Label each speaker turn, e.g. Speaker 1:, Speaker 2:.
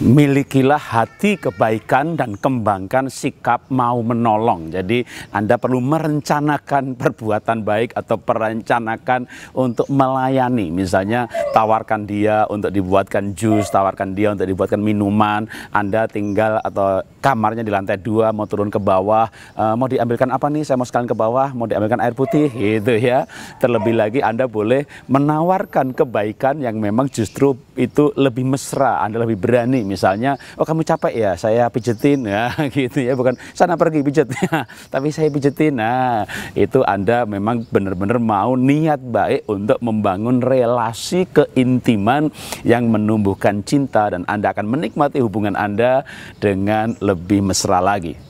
Speaker 1: milikilah hati kebaikan dan kembangkan sikap mau menolong. Jadi Anda perlu merencanakan perbuatan baik atau perencanakan untuk melayani. Misalnya tawarkan dia untuk dibuatkan jus, tawarkan dia untuk dibuatkan minuman. Anda tinggal atau kamarnya di lantai dua mau turun ke bawah, e, mau diambilkan apa nih? Saya mau sekalian ke bawah, mau diambilkan air putih gitu ya. Terlebih lagi Anda boleh menawarkan kebaikan yang memang justru itu lebih mesra, Anda lebih berani misalnya, oh kamu capek ya, saya pijetin ya gitu ya, bukan sana pergi pijet ya, tapi saya pijetin. Nah, itu Anda memang benar-benar mau niat baik untuk membangun relasi keintiman yang menumbuhkan cinta dan Anda akan menikmati hubungan Anda dengan lebih mesra lagi.